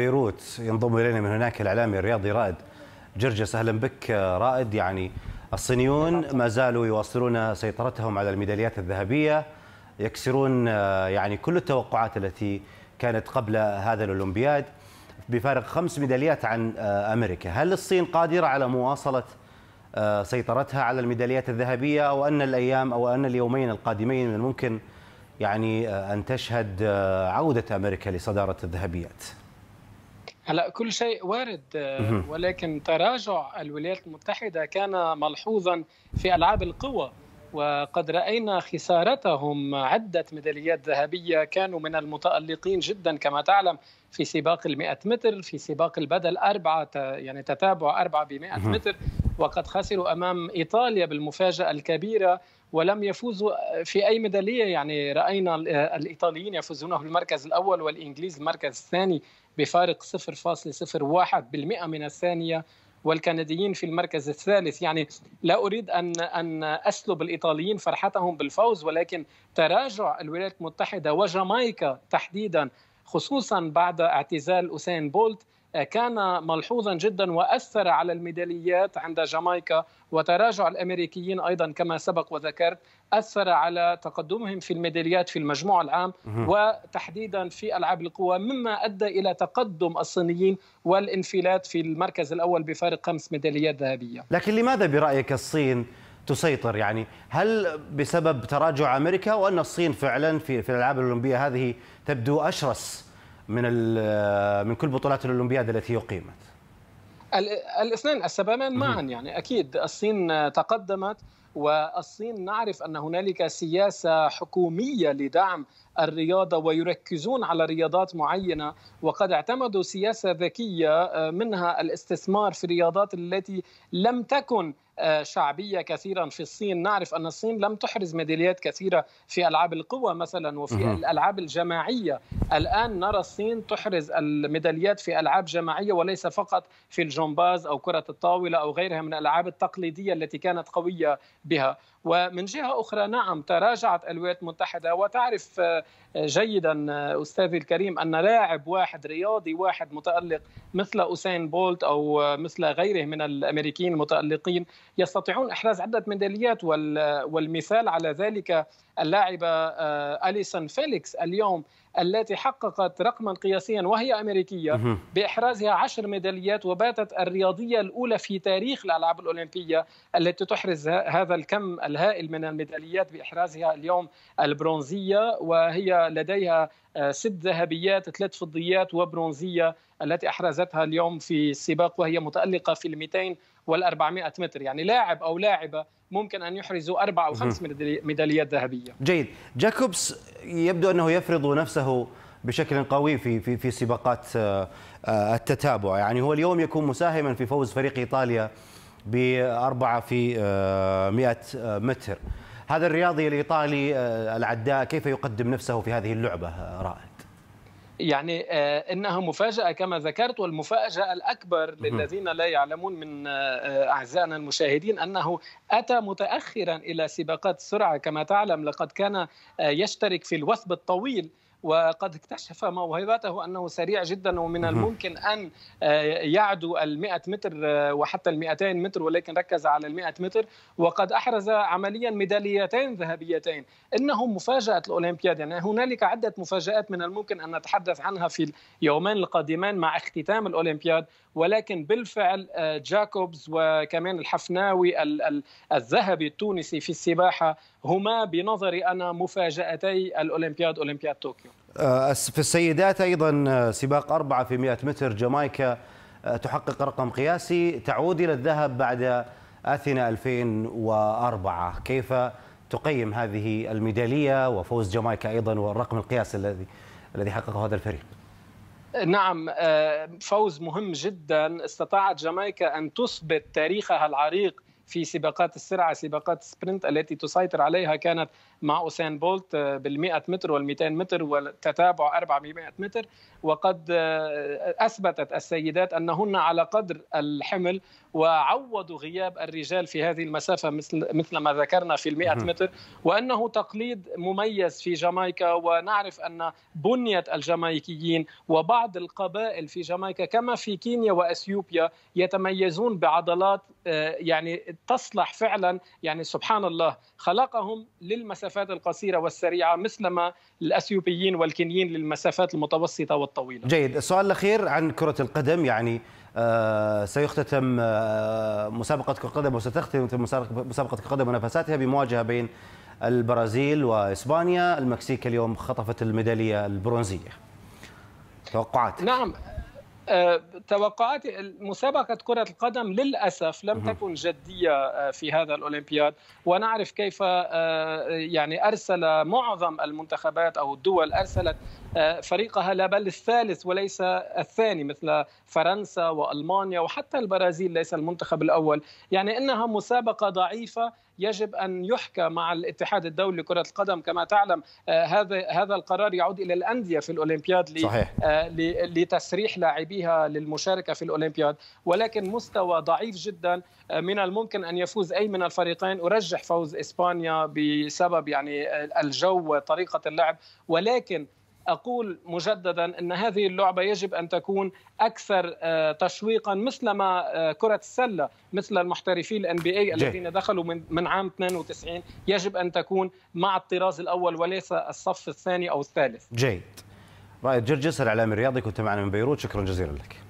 بيروت ينضم الينا من هناك الاعلامي الرياضي رائد جرجس اهلا بك رائد يعني الصينيون ما زالوا يواصلون سيطرتهم على الميداليات الذهبيه يكسرون آه، يعني كل التوقعات التي كانت قبل هذا الاولمبياد بفارق خمس ميداليات عن آه، امريكا، هل الصين قادره على مواصله آه، سيطرتها على الميداليات الذهبيه او ان الايام او ان اليومين القادمين من الممكن يعني ان تشهد عوده امريكا لصداره الذهبيات؟ هلا كل شيء وارد آه، ولكن تراجع الولايات المتحده كان ملحوظا في العاب القوى وقد راينا خسارتهم عده ميداليات ذهبيه كانوا من المتالقين جدا كما تعلم في سباق ال 100 متر في سباق البدل أربعة يعني تتابع أربعة ب 100 متر وقد خسروا أمام إيطاليا بالمفاجأة الكبيرة ولم يفوزوا في أي ميدالية يعني رأينا آه، الإيطاليين يفوزون بالمركز الأول والإنجليز المركز الثاني بفارق 0.01% من الثانية والكنديين في المركز الثالث يعني لا أريد أن أن أسلب الإيطاليين فرحتهم بالفوز ولكن تراجع الولايات المتحدة وجامايكا تحديدا خصوصا بعد اعتزال أسين بولت كان ملحوظا جدا واثر على الميداليات عند جامايكا وتراجع الامريكيين ايضا كما سبق وذكرت اثر على تقدمهم في الميداليات في المجموع العام وتحديدا في العاب القوى مما ادى الى تقدم الصينيين والانفلات في المركز الاول بفارق خمس ميداليات ذهبيه. لكن لماذا برايك الصين تسيطر يعني هل بسبب تراجع امريكا وان الصين فعلا في الالعاب الاولمبيه هذه تبدو اشرس من من كل بطولات الاولمبياد التي اقيمت الاثنين السببان معا يعني اكيد الصين تقدمت والصين نعرف ان هنالك سياسه حكوميه لدعم الرياضه ويركزون على رياضات معينه وقد اعتمدوا سياسه ذكيه آه، منها الاستثمار في الرياضات التي لم تكن آه، شعبيه كثيرا في الصين، نعرف ان الصين لم تحرز ميداليات كثيره في العاب القوى مثلا وفي الالعاب الجماعيه، الان نرى الصين تحرز الميداليات في العاب جماعيه وليس فقط في الجمباز او كره الطاوله او غيرها من الالعاب التقليديه التي كانت قويه بها، ومن جهه اخرى نعم تراجعت الولايات المتحده وتعرف آه، جيدا آه، استاذي الكريم ان لاعب واحد رياضي واحد متالق مثل أوسين بولت او مثل غيره من الامريكيين المتالقين يستطيعون إحراز عدة ميداليات والمثال على ذلك اللاعبة آه، أليسون فيليكس اليوم التي حققت رقما قياسيا وهي أمريكية بإحرازها عشر ميداليات وباتت الرياضية الأولى في تاريخ الألعاب الأولمبية التي تحرز هذا الكم الهائل من الميداليات بإحرازها اليوم البرونزية وهي لديها آه، ست ذهبيات ثلاث فضيات وبرونزية التي أحرزتها اليوم في السباق وهي متألقة في الميتين وال400 متر يعني لاعب أو لاعبة ممكن أن يحرزوا أربع أو خمس ميداليات ذهبية جيد جاكوبس يبدو أنه يفرض نفسه له بشكل قوي في في في سباقات آه، آه، التتابع يعني هو اليوم يكون مساهما في فوز فريق ايطاليا بأربعة في 100 آه، متر هذا الرياضي الإيطالي العداء كيف يقدم نفسه في هذه اللعبة رائد؟ يعني انها مفاجاه كما ذكرت والمفاجاه الاكبر للذين لا يعلمون من اعزائنا المشاهدين انه اتى متاخرا الى سباقات السرعه كما تعلم لقد كان يشترك في الوثب الطويل وقد اكتشف موهبته أنه سريع جدا ومن الممكن أن آه، يعدو ال 100 متر آه، وحتى ال 200 متر ولكن ركز على ال 100 متر وقد أحرز عمليا ميداليتين ذهبيتين إنه مفاجأة الأولمبياد يعني هنالك عدة مفاجآت من الممكن أن نتحدث عنها في اليومين القادمين مع اختتام الأولمبياد ولكن بالفعل آه، جاكوبز وكمان الحفناوي الذهبي التونسي في السباحة هما بنظري أنا مفاجأتي الأولمبياد أولمبياد طوكيو آه، في السيدات ايضا آه، سباق أربعة في 100 متر جامايكا آه، تحقق رقم قياسي تعود الى الذهب بعد اثينا 2004 كيف تقيم هذه الميداليه وفوز جامايكا ايضا والرقم القياسي الذي الذي حققه هذا الفريق نعم فوز مهم جدا استطاعت جامايكا ان تثبت تاريخها العريق في سباقات السرعه سباقات سبرنت التي تسيطر عليها كانت مع أوسين بولت آه، بال100 متر وال200 متر أربع 400 متر وقد آه، أثبتت السيدات أنهن على قدر الحمل وعوضوا غياب الرجال في هذه المسافة مثل مثل ما ذكرنا في ال100 متر وأنه تقليد مميز في جامايكا ونعرف أن بنية الجامايكيين وبعض القبائل في جامايكا كما في كينيا وأثيوبيا يتميزون بعضلات آه، يعني تصلح فعلا يعني سبحان الله خلقهم للمسافات القصيره والسريعه مثلما الاثيوبيين والكينيين للمسافات المتوسطه والطويله. جيد، السؤال الاخير عن كره القدم يعني آه، سيختتم آه، مسابقه كره القدم وستختم مسابقه كره القدم ونفساتها بمواجهه بين البرازيل واسبانيا، المكسيك اليوم خطفت الميداليه البرونزيه. توقعات نعم آه، توقعات مسابقة كرة القدم للأسف لم تكن جدية آه، في هذا الأولمبياد ونعرف كيف آه، يعني أرسل معظم المنتخبات أو الدول أرسلت فريقها لا بل الثالث وليس الثاني مثل فرنسا وألمانيا وحتى البرازيل ليس المنتخب الأول يعني إنها مسابقة ضعيفة يجب ان يحكى مع الاتحاد الدولي لكره القدم كما تعلم آه، هذا هذا القرار يعود الى الانديه في الاولمبياد صحيح. آه، لتسريح لاعبيها للمشاركه في الاولمبياد ولكن مستوى ضعيف جدا آه، من الممكن ان يفوز اي من الفريقين ارجح فوز اسبانيا بسبب يعني الجو وطريقه اللعب ولكن اقول مجددا ان هذه اللعبه يجب ان تكون اكثر آه، تشويقا مثلما آه، كره السله مثل المحترفين الان بي اي الذين دخلوا من من عام 92 يجب ان تكون مع الطراز الاول وليس الصف الثاني او الثالث. جيد. رائد جرجس الاعلامي الرياضي كنت معنا من بيروت شكرا جزيلا لك.